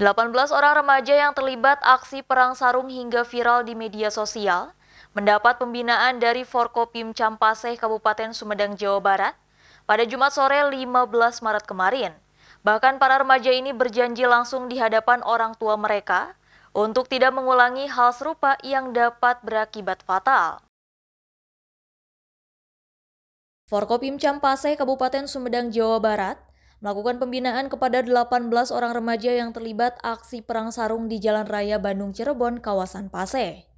18 orang remaja yang terlibat aksi perang sarung hingga viral di media sosial mendapat pembinaan dari Forkopim Campaseh Kabupaten Sumedang, Jawa Barat pada Jumat sore 15 Maret kemarin. Bahkan para remaja ini berjanji langsung di hadapan orang tua mereka untuk tidak mengulangi hal serupa yang dapat berakibat fatal. Forkopim Campaseh Kabupaten Sumedang, Jawa Barat melakukan pembinaan kepada 18 orang remaja yang terlibat aksi perang sarung di Jalan Raya Bandung Cirebon, kawasan Pase.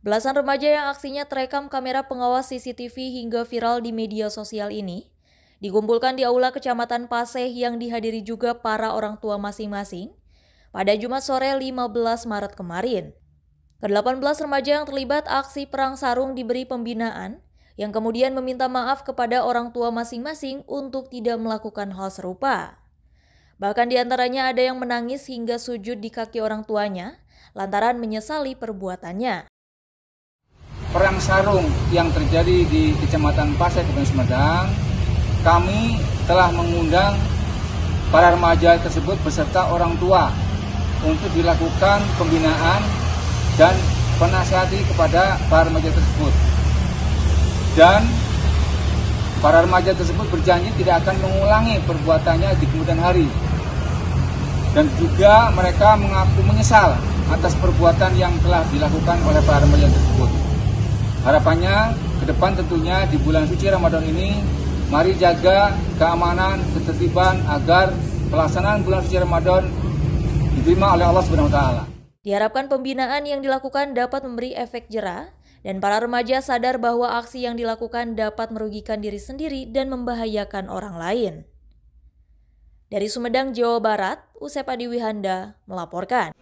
Belasan remaja yang aksinya terekam kamera pengawas CCTV hingga viral di media sosial ini dikumpulkan di aula Kecamatan Paseh yang dihadiri juga para orang tua masing-masing pada Jumat sore 15 Maret kemarin. Ke-18 remaja yang terlibat aksi perang sarung diberi pembinaan yang kemudian meminta maaf kepada orang tua masing-masing untuk tidak melakukan hal serupa. Bahkan di antaranya ada yang menangis hingga sujud di kaki orang tuanya lantaran menyesali perbuatannya. Perang sarung yang terjadi di Kecamatan Pasai Kabupaten Sumedang, kami telah mengundang para remaja tersebut beserta orang tua untuk dilakukan pembinaan dan penasihati kepada para remaja tersebut dan para remaja tersebut berjanji tidak akan mengulangi perbuatannya di kemudian hari. Dan juga mereka mengaku menyesal atas perbuatan yang telah dilakukan oleh para remaja tersebut. Harapannya ke depan tentunya di bulan suci Ramadan ini mari jaga keamanan, ketertiban agar pelaksanaan bulan suci Ramadan diterima oleh Allah Subhanahu wa taala. Diharapkan pembinaan yang dilakukan dapat memberi efek jerah dan para remaja sadar bahwa aksi yang dilakukan dapat merugikan diri sendiri dan membahayakan orang lain. Dari Sumedang, Jawa Barat, Usep Adi Wihanda melaporkan.